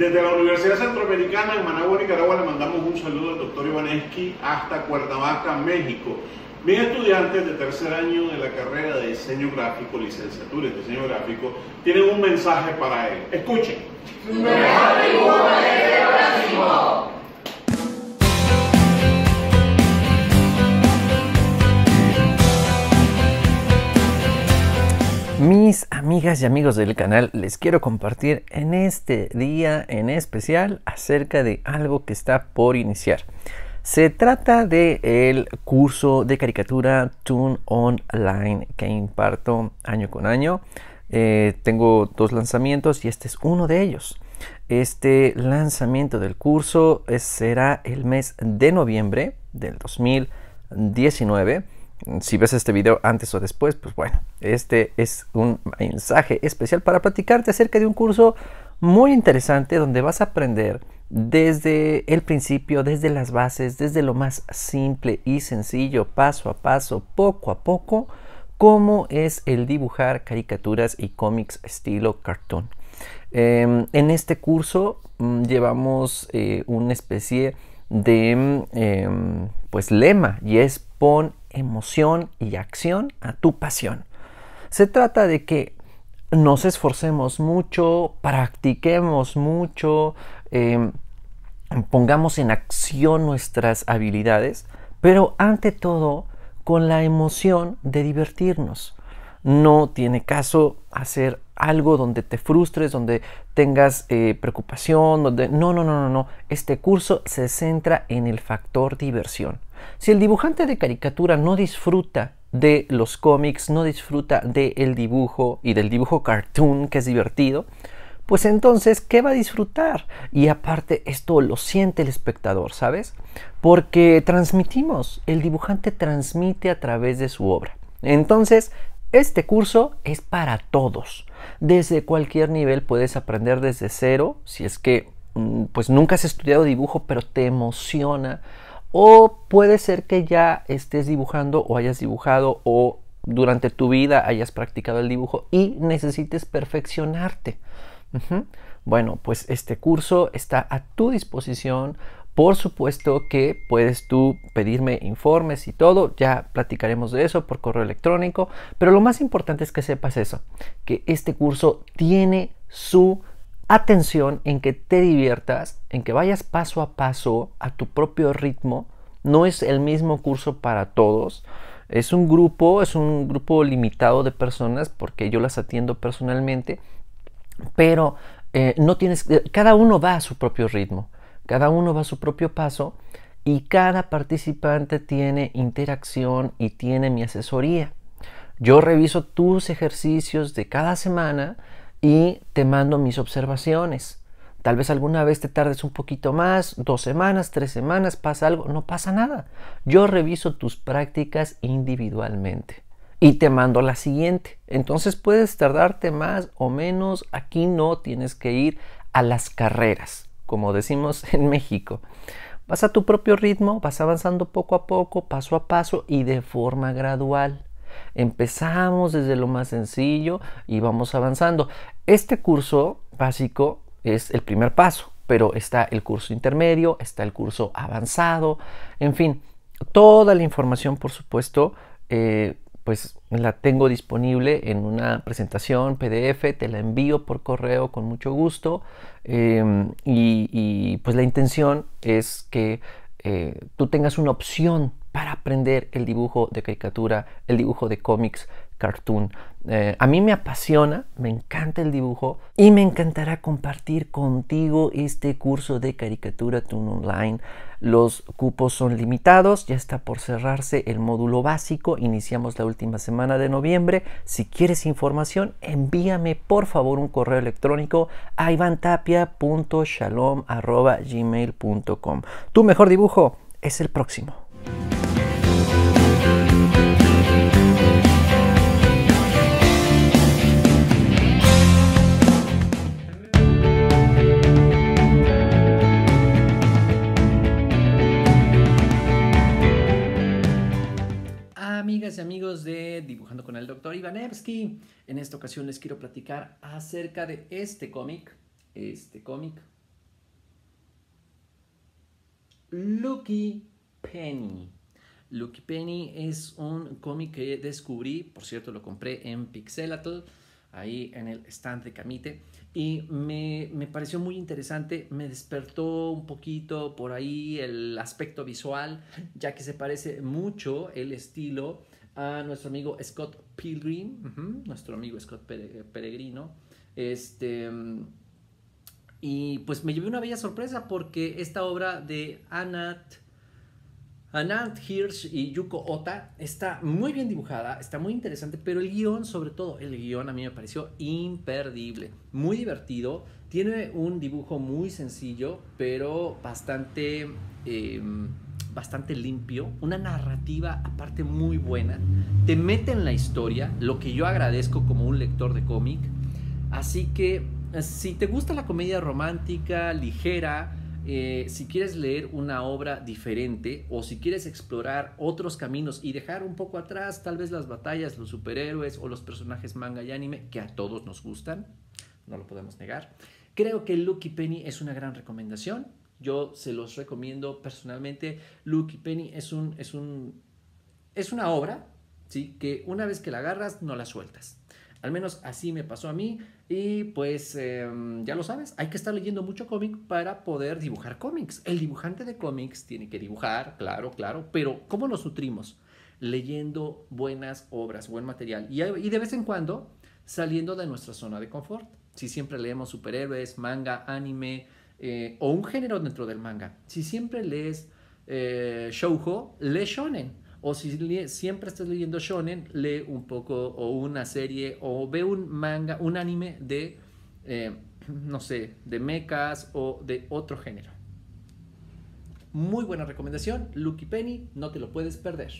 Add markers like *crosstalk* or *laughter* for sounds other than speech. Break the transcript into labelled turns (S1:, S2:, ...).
S1: Desde la Universidad Centroamericana en Managua, Nicaragua, le mandamos un saludo al doctor Ivaneski hasta Cuernavaca, México. Mis estudiantes de tercer año de la carrera de diseño gráfico, licenciatura en diseño gráfico, tienen un mensaje para él. Escuchen. mis amigas y amigos del canal, les quiero compartir en este día en especial acerca de algo que está por iniciar. Se trata del curso de caricatura Tune Online que imparto año con año. Eh, tengo dos lanzamientos y este es uno de ellos. Este lanzamiento del curso eh, será el mes de noviembre del 2019 si ves este video antes o después, pues bueno, este es un mensaje especial para platicarte acerca de un curso muy interesante donde vas a aprender desde el principio, desde las bases, desde lo más simple y sencillo, paso a paso, poco a poco, cómo es el dibujar caricaturas y cómics estilo cartoon. Em, en este curso mm, llevamos eh, una especie de mm, em, pues lema y es pon emoción y acción a tu pasión. Se trata de que nos esforcemos mucho, practiquemos mucho, em, pongamos en acción nuestras habilidades, pero ante todo con la emoción de divertirnos. No tiene caso hacer algo donde te frustres, donde tengas eh, preocupación, donde... No, no, no, no, no. Este curso se centra en el factor diversión. Si el dibujante de caricatura no disfruta de los cómics, no disfruta del el dibujo y del dibujo cartoon que es divertido, pues entonces, ¿qué va a disfrutar? Y aparte, esto lo siente el espectador, ¿sabes? Porque transmitimos, el dibujante transmite a través de su obra. Entonces, este curso es para todos. Desde cualquier nivel puedes aprender desde cero, si es que mm, pues nunca has estudiado dibujo, pero te emociona o puede ser que ya estés dibujando o hayas dibujado o durante tu vida hayas practicado el dibujo y necesites perfeccionarte. Bueno, pues este curso está a tu disposición. Por supuesto que puedes tú pedirme informes y todo, ya platicaremos de eso por correo electrónico, pero lo más importante es que sepas eso, que este curso tiene su atención en que te diviertas, en que vayas paso a paso a tu propio ritmo. No es el mismo curso para todos. Es un grupo, es un grupo limitado de personas porque yo las atiendo personalmente, pero eh, no tienes, eh, cada uno va a su propio ritmo, cada uno va a su propio paso y cada participante tiene interacción y tiene mi asesoría. Yo reviso tus ejercicios de cada semana y te mando mis observaciones. Tal vez alguna vez te tardes un poquito más, dos semanas, tres semanas, pasa algo, no pasa nada. Yo reviso tus prácticas individualmente y te mando la siguiente. Entonces puedes tardarte más o menos, aquí no tienes que ir a las carreras, como decimos *laughs* en México. Vas a tu propio ritmo, vas avanzando poco a poco, paso a paso y de forma gradual. Empezamos desde lo más sencillo y vamos avanzando. Este curso básico es el primer paso, pero está el curso intermedio, está el curso avanzado, en fin, toda la información, por supuesto, eh, pues la tengo disponible en una presentación PDF, te la envío por correo con mucho gusto em, y, pues la intención es que eh, tú tengas una opción para aprender el dibujo de caricatura, el dibujo de cómics, cartoon. Eh, a mí me apasiona, me encanta el dibujo y me encantará compartir contigo este curso de caricatura tune Online. Los cupos son limitados, ya está por cerrarse el módulo básico, iniciamos la última semana de noviembre. Si quieres información, envíame por favor un correo electrónico a ivantapia.shalom.gmail.com. Tu mejor dibujo es el próximo. doctor En esta ocasión les quiero platicar acerca de este cómic, este cómic, Lucky Penny. Lucky Penny es un cómic que descubrí, por cierto lo compré en Pixelatl ahí en el stand de Camite y me, pareció muy interesante, me despertó un poquito por ahí el aspecto visual, ya que se parece mucho el estilo a nuestro amigo Scott Pilgrim, nuestro amigo Scott Peregrino, este... Y pues me llevé una bella sorpresa porque esta obra de Anat Anand Hirsch y Yuko Ota está muy bien dibujada, está muy interesante, pero el guión, sobre todo, el guión a mí me pareció imperdible, muy divertido, tiene un dibujo muy sencillo, pero bastante, em, bastante limpio, una narrativa aparte muy buena, te mete en la historia, lo que yo agradezco como un lector de cómic, así que si te gusta la comedia romántica, ligera, eh, si quieres leer una obra diferente o si quieres explorar otros caminos y dejar un poco atrás tal vez las batallas, los superhéroes o los personajes manga y anime que a todos nos gustan, no lo podemos negar. Creo que Lucky Penny es una gran recomendación. Yo se los recomiendo personalmente. Lucky Penny es es una obra, sí, que una vez que la agarras no la sueltas. Al menos así me pasó a mí. Y pues em, ya lo sabes, hay que estar leyendo mucho cómic para poder dibujar cómics. El dibujante de cómics tiene que dibujar, claro, claro, pero ¿cómo nos nutrimos? Leyendo buenas obras, buen material. Y, de vez en cuando saliendo de nuestra zona de confort. Si siempre leemos superhéroes, manga, anime eh, o un género dentro del manga. Si siempre lees eh, shoujo, lee shonen. O si siempre estás leyendo shonen, lee un poco o una serie o ve un manga, un anime de, eh, no sé, de mechas o de otro género. Muy buena recomendación, Lucky Penny, no te lo puedes perder.